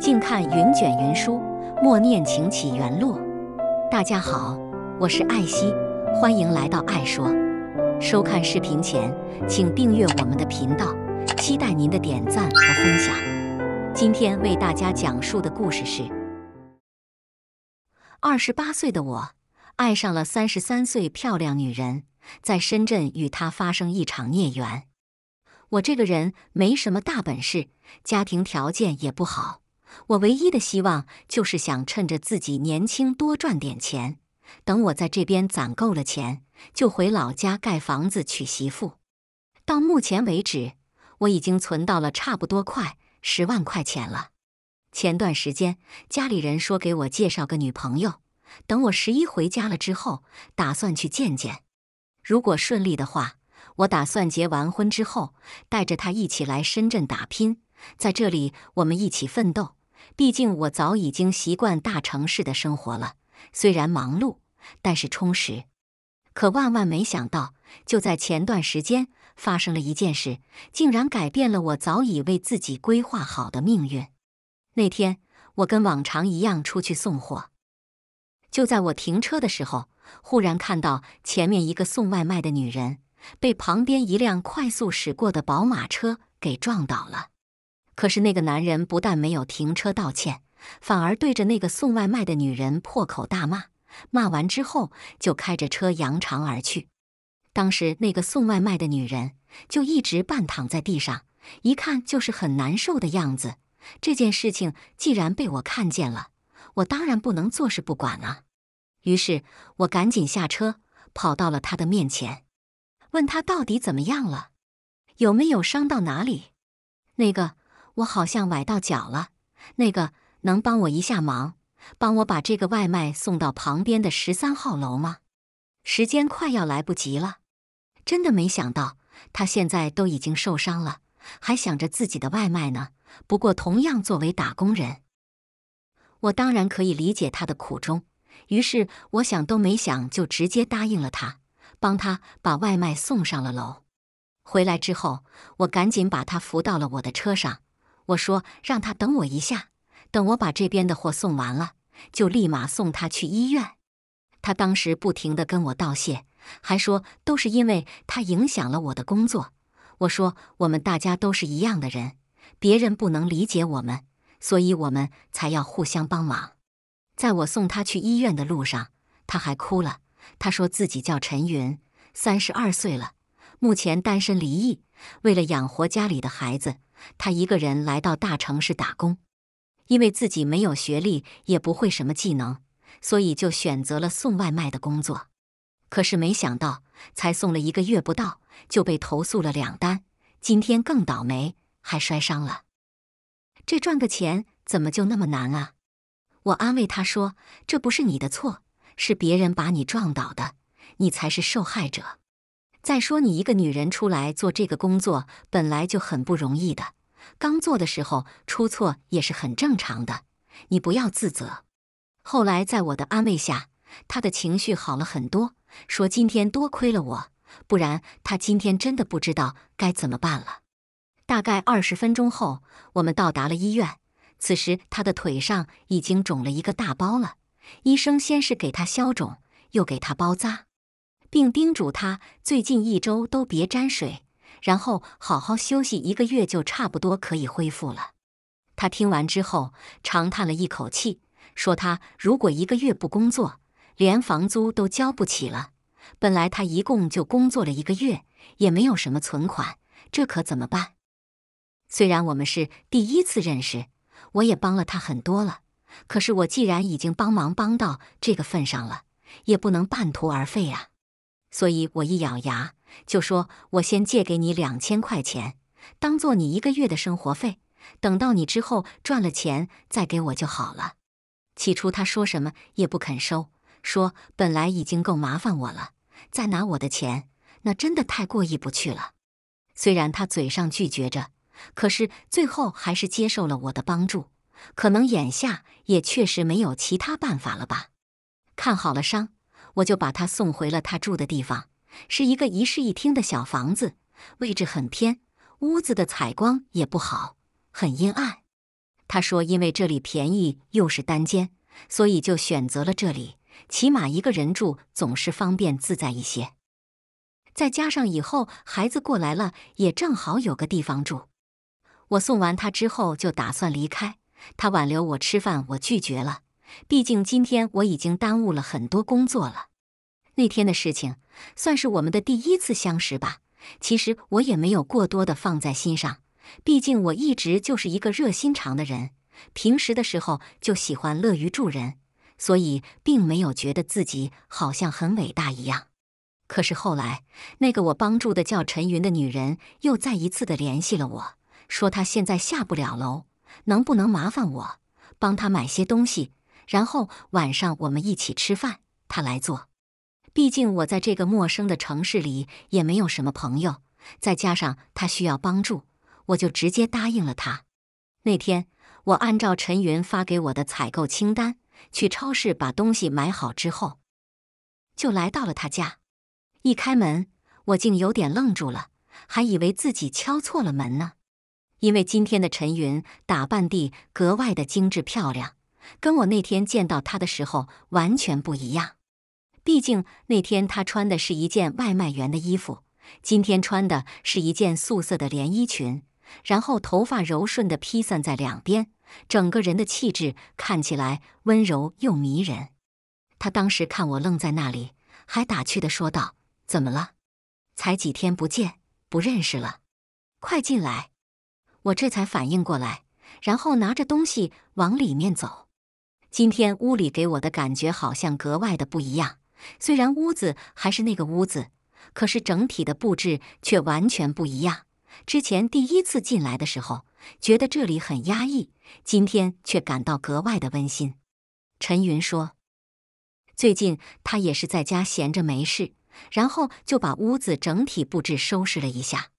静看云卷云舒，默念情起缘落。大家好，我是艾希，欢迎来到爱说。收看视频前，请订阅我们的频道，期待您的点赞和分享。今天为大家讲述的故事是：二十八岁的我，爱上了三十三岁漂亮女人，在深圳与她发生一场孽缘。我这个人没什么大本事，家庭条件也不好。我唯一的希望就是想趁着自己年轻多赚点钱，等我在这边攒够了钱，就回老家盖房子娶媳妇。到目前为止，我已经存到了差不多快十万块钱了。前段时间家里人说给我介绍个女朋友，等我十一回家了之后，打算去见见。如果顺利的话，我打算结完婚之后带着她一起来深圳打拼，在这里我们一起奋斗。毕竟我早已经习惯大城市的生活了，虽然忙碌，但是充实。可万万没想到，就在前段时间发生了一件事，竟然改变了我早已为自己规划好的命运。那天我跟往常一样出去送货，就在我停车的时候，忽然看到前面一个送外卖的女人被旁边一辆快速驶过的宝马车给撞倒了。可是那个男人不但没有停车道歉，反而对着那个送外卖的女人破口大骂。骂完之后，就开着车扬长而去。当时那个送外卖的女人就一直半躺在地上，一看就是很难受的样子。这件事情既然被我看见了，我当然不能坐视不管啊！于是我赶紧下车，跑到了她的面前，问她到底怎么样了，有没有伤到哪里？那个。我好像崴到脚了，那个能帮我一下忙，帮我把这个外卖送到旁边的十三号楼吗？时间快要来不及了。真的没想到，他现在都已经受伤了，还想着自己的外卖呢。不过，同样作为打工人，我当然可以理解他的苦衷。于是，我想都没想就直接答应了他，帮他把外卖送上了楼。回来之后，我赶紧把他扶到了我的车上。我说让他等我一下，等我把这边的货送完了，就立马送他去医院。他当时不停地跟我道谢，还说都是因为他影响了我的工作。我说我们大家都是一样的人，别人不能理解我们，所以我们才要互相帮忙。在我送他去医院的路上，他还哭了。他说自己叫陈云，三十二岁了，目前单身离异。为了养活家里的孩子，他一个人来到大城市打工。因为自己没有学历，也不会什么技能，所以就选择了送外卖的工作。可是没想到，才送了一个月不到，就被投诉了两单。今天更倒霉，还摔伤了。这赚个钱怎么就那么难啊？我安慰他说：“这不是你的错，是别人把你撞倒的，你才是受害者。”再说，你一个女人出来做这个工作本来就很不容易的，刚做的时候出错也是很正常的，你不要自责。后来在我的安慰下，她的情绪好了很多，说今天多亏了我，不然她今天真的不知道该怎么办了。大概二十分钟后，我们到达了医院，此时他的腿上已经肿了一个大包了。医生先是给他消肿，又给他包扎。并叮嘱他最近一周都别沾水，然后好好休息一个月就差不多可以恢复了。他听完之后长叹了一口气，说：“他如果一个月不工作，连房租都交不起了。本来他一共就工作了一个月，也没有什么存款，这可怎么办？”虽然我们是第一次认识，我也帮了他很多了，可是我既然已经帮忙帮到这个份上了，也不能半途而废啊。所以我一咬牙，就说我先借给你两千块钱，当做你一个月的生活费，等到你之后赚了钱再给我就好了。起初他说什么也不肯收，说本来已经够麻烦我了，再拿我的钱，那真的太过意不去了。虽然他嘴上拒绝着，可是最后还是接受了我的帮助。可能眼下也确实没有其他办法了吧。看好了伤。我就把他送回了他住的地方，是一个一室一厅的小房子，位置很偏，屋子的采光也不好，很阴暗。他说，因为这里便宜又是单间，所以就选择了这里，起码一个人住总是方便自在一些。再加上以后孩子过来了，也正好有个地方住。我送完他之后就打算离开，他挽留我吃饭，我拒绝了，毕竟今天我已经耽误了很多工作了。那天的事情算是我们的第一次相识吧。其实我也没有过多的放在心上，毕竟我一直就是一个热心肠的人，平时的时候就喜欢乐于助人，所以并没有觉得自己好像很伟大一样。可是后来，那个我帮助的叫陈云的女人又再一次的联系了我，说她现在下不了楼，能不能麻烦我帮她买些东西，然后晚上我们一起吃饭，她来做。毕竟我在这个陌生的城市里也没有什么朋友，再加上他需要帮助，我就直接答应了他。那天我按照陈云发给我的采购清单去超市把东西买好之后，就来到了他家。一开门，我竟有点愣住了，还以为自己敲错了门呢。因为今天的陈云打扮地格外的精致漂亮，跟我那天见到他的时候完全不一样。毕竟那天他穿的是一件外卖员的衣服，今天穿的是一件素色的连衣裙，然后头发柔顺的披散在两边，整个人的气质看起来温柔又迷人。他当时看我愣在那里，还打趣的说道：“怎么了？才几天不见，不认识了？快进来！”我这才反应过来，然后拿着东西往里面走。今天屋里给我的感觉好像格外的不一样。虽然屋子还是那个屋子，可是整体的布置却完全不一样。之前第一次进来的时候，觉得这里很压抑；今天却感到格外的温馨。陈云说：“最近他也是在家闲着没事，然后就把屋子整体布置收拾了一下。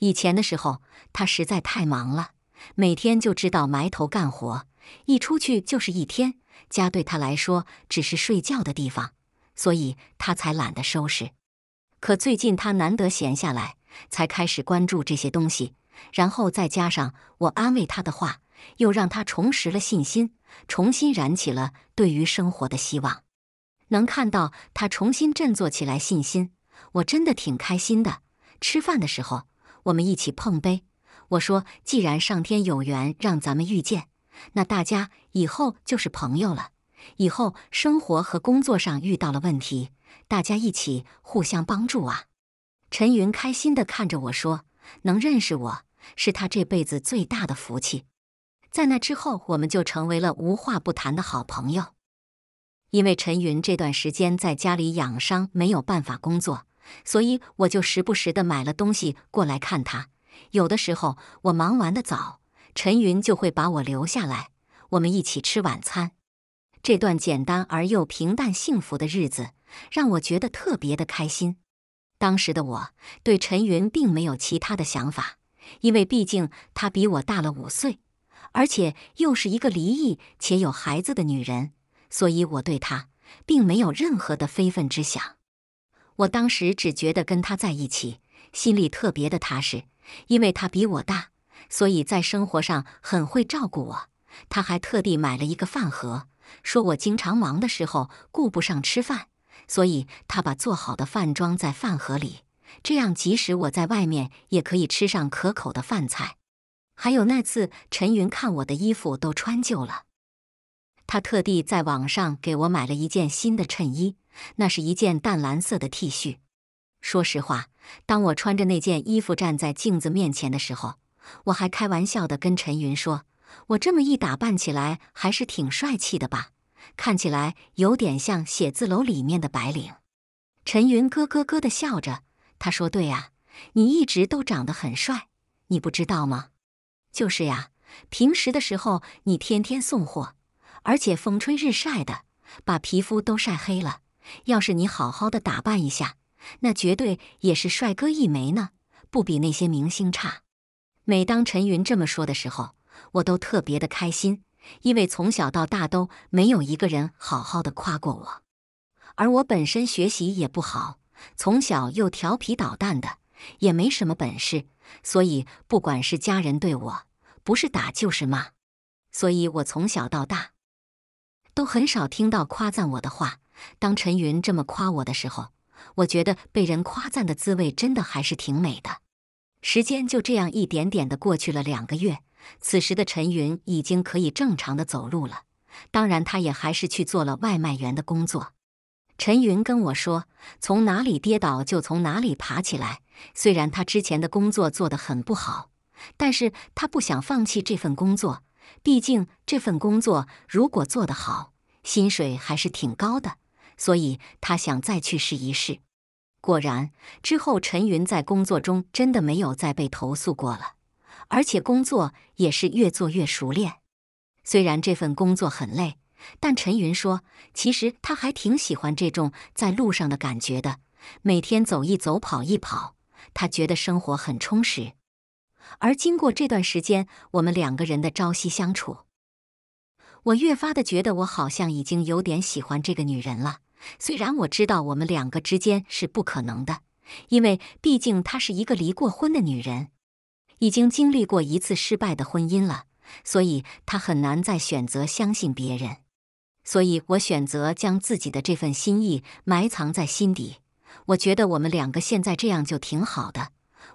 以前的时候，他实在太忙了，每天就知道埋头干活，一出去就是一天，家对他来说只是睡觉的地方。”所以他才懒得收拾，可最近他难得闲下来，才开始关注这些东西。然后再加上我安慰他的话，又让他重拾了信心，重新燃起了对于生活的希望。能看到他重新振作起来，信心，我真的挺开心的。吃饭的时候，我们一起碰杯。我说：“既然上天有缘让咱们遇见，那大家以后就是朋友了。”以后生活和工作上遇到了问题，大家一起互相帮助啊！陈云开心地看着我说：“能认识我是他这辈子最大的福气。”在那之后，我们就成为了无话不谈的好朋友。因为陈云这段时间在家里养伤，没有办法工作，所以我就时不时的买了东西过来看他。有的时候我忙完的早，陈云就会把我留下来，我们一起吃晚餐。这段简单而又平淡幸福的日子，让我觉得特别的开心。当时的我对陈云并没有其他的想法，因为毕竟她比我大了五岁，而且又是一个离异且有孩子的女人，所以我对她并没有任何的非分之想。我当时只觉得跟她在一起心里特别的踏实，因为她比我大，所以在生活上很会照顾我。她还特地买了一个饭盒。说我经常忙的时候顾不上吃饭，所以他把做好的饭装在饭盒里，这样即使我在外面也可以吃上可口的饭菜。还有那次，陈云看我的衣服都穿旧了，他特地在网上给我买了一件新的衬衣，那是一件淡蓝色的 T 恤。说实话，当我穿着那件衣服站在镜子面前的时候，我还开玩笑地跟陈云说。我这么一打扮起来，还是挺帅气的吧？看起来有点像写字楼里面的白领。陈云咯咯咯地笑着，他说：“对呀，你一直都长得很帅，你不知道吗？就是呀，平时的时候你天天送货，而且风吹日晒的，把皮肤都晒黑了。要是你好好的打扮一下，那绝对也是帅哥一枚呢，不比那些明星差。”每当陈云这么说的时候，我都特别的开心，因为从小到大都没有一个人好好的夸过我，而我本身学习也不好，从小又调皮捣蛋的，也没什么本事，所以不管是家人对我，不是打就是骂，所以我从小到大都很少听到夸赞我的话。当陈云这么夸我的时候，我觉得被人夸赞的滋味真的还是挺美的。时间就这样一点点的过去了，两个月。此时的陈云已经可以正常的走路了，当然，他也还是去做了外卖员的工作。陈云跟我说：“从哪里跌倒就从哪里爬起来。”虽然他之前的工作做得很不好，但是他不想放弃这份工作，毕竟这份工作如果做得好，薪水还是挺高的，所以他想再去试一试。果然，之后陈云在工作中真的没有再被投诉过了。而且工作也是越做越熟练。虽然这份工作很累，但陈云说，其实他还挺喜欢这种在路上的感觉的。每天走一走，跑一跑，他觉得生活很充实。而经过这段时间，我们两个人的朝夕相处，我越发的觉得我好像已经有点喜欢这个女人了。虽然我知道我们两个之间是不可能的，因为毕竟她是一个离过婚的女人。已经经历过一次失败的婚姻了，所以他很难再选择相信别人。所以我选择将自己的这份心意埋藏在心底。我觉得我们两个现在这样就挺好的。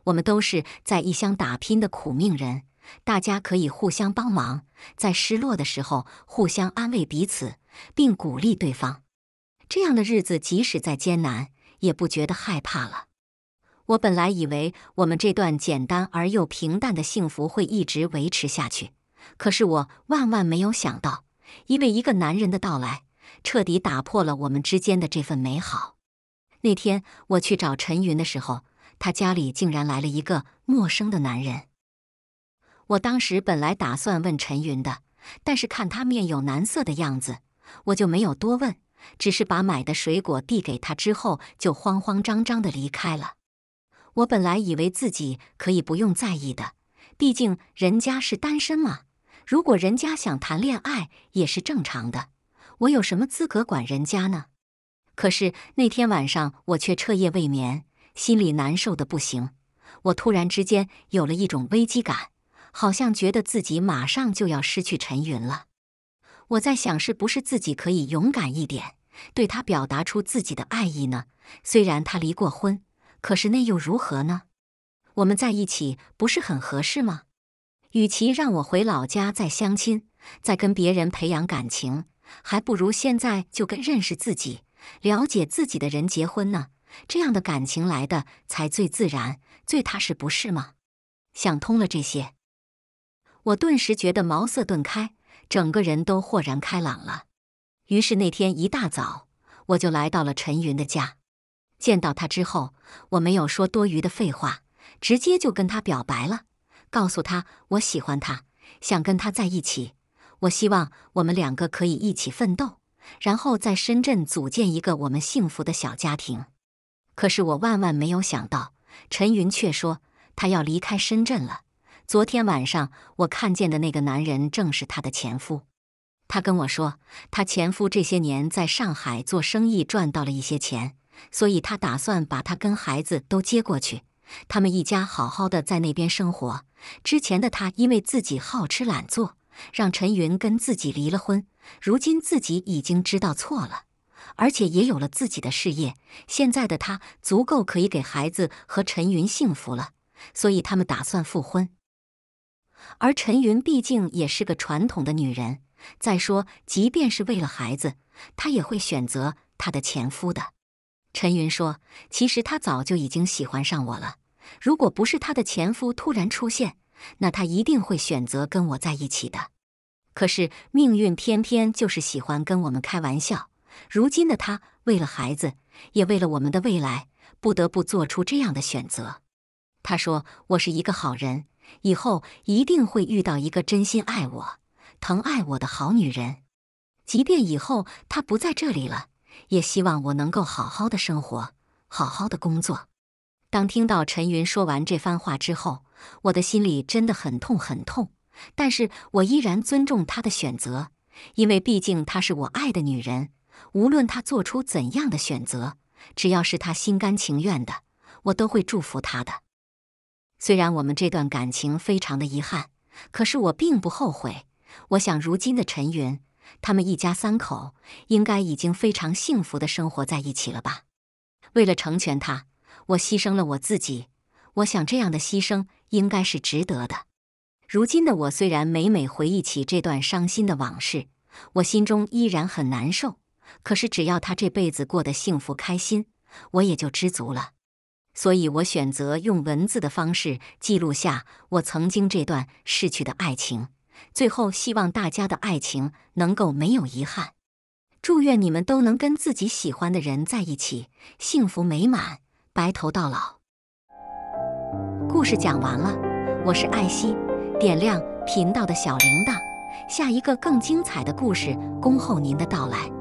我们都是在异乡打拼的苦命人，大家可以互相帮忙，在失落的时候互相安慰彼此，并鼓励对方。这样的日子，即使再艰难，也不觉得害怕了。我本来以为我们这段简单而又平淡的幸福会一直维持下去，可是我万万没有想到，因为一个男人的到来，彻底打破了我们之间的这份美好。那天我去找陈云的时候，他家里竟然来了一个陌生的男人。我当时本来打算问陈云的，但是看他面有难色的样子，我就没有多问，只是把买的水果递给他之后，就慌慌张张的离开了。我本来以为自己可以不用在意的，毕竟人家是单身嘛。如果人家想谈恋爱也是正常的，我有什么资格管人家呢？可是那天晚上，我却彻夜未眠，心里难受的不行。我突然之间有了一种危机感，好像觉得自己马上就要失去陈云了。我在想，是不是自己可以勇敢一点，对他表达出自己的爱意呢？虽然他离过婚。可是那又如何呢？我们在一起不是很合适吗？与其让我回老家再相亲，再跟别人培养感情，还不如现在就跟认识自己、了解自己的人结婚呢。这样的感情来的才最自然、最踏实，不是吗？想通了这些，我顿时觉得茅塞顿开，整个人都豁然开朗了。于是那天一大早，我就来到了陈云的家。见到他之后，我没有说多余的废话，直接就跟他表白了，告诉他我喜欢他，想跟他在一起。我希望我们两个可以一起奋斗，然后在深圳组建一个我们幸福的小家庭。可是我万万没有想到，陈云却说他要离开深圳了。昨天晚上我看见的那个男人正是他的前夫。他跟我说，他前夫这些年在上海做生意赚到了一些钱。所以，他打算把他跟孩子都接过去，他们一家好好的在那边生活。之前的他因为自己好吃懒做，让陈云跟自己离了婚。如今自己已经知道错了，而且也有了自己的事业，现在的他足够可以给孩子和陈云幸福了。所以，他们打算复婚。而陈云毕竟也是个传统的女人，再说，即便是为了孩子，她也会选择她的前夫的。陈云说：“其实他早就已经喜欢上我了，如果不是他的前夫突然出现，那他一定会选择跟我在一起的。可是命运偏偏就是喜欢跟我们开玩笑。如今的他，为了孩子，也为了我们的未来，不得不做出这样的选择。”他说：“我是一个好人，以后一定会遇到一个真心爱我、疼爱我的好女人，即便以后他不在这里了。”也希望我能够好好的生活，好好的工作。当听到陈云说完这番话之后，我的心里真的很痛，很痛。但是我依然尊重他的选择，因为毕竟她是我爱的女人。无论她做出怎样的选择，只要是他心甘情愿的，我都会祝福她的。虽然我们这段感情非常的遗憾，可是我并不后悔。我想，如今的陈云。他们一家三口应该已经非常幸福的生活在一起了吧？为了成全他，我牺牲了我自己。我想这样的牺牲应该是值得的。如今的我虽然每每回忆起这段伤心的往事，我心中依然很难受。可是只要他这辈子过得幸福开心，我也就知足了。所以，我选择用文字的方式记录下我曾经这段逝去的爱情。最后，希望大家的爱情能够没有遗憾。祝愿你们都能跟自己喜欢的人在一起，幸福美满，白头到老。故事讲完了，我是艾希，点亮频道的小铃铛，下一个更精彩的故事恭候您的到来。